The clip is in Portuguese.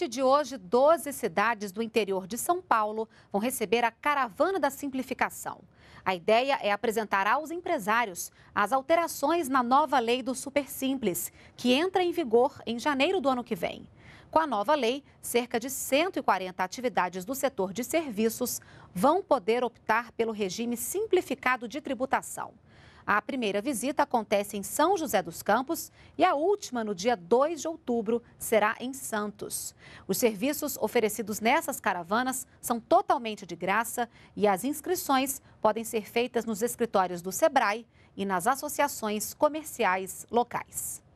partir de hoje, 12 cidades do interior de São Paulo vão receber a Caravana da Simplificação. A ideia é apresentar aos empresários as alterações na nova lei do Super Simples, que entra em vigor em janeiro do ano que vem. Com a nova lei, cerca de 140 atividades do setor de serviços vão poder optar pelo regime simplificado de tributação. A primeira visita acontece em São José dos Campos e a última, no dia 2 de outubro, será em Santos. Os serviços oferecidos nessas caravanas são totalmente de graça e as inscrições podem ser feitas nos escritórios do SEBRAE e nas associações comerciais locais.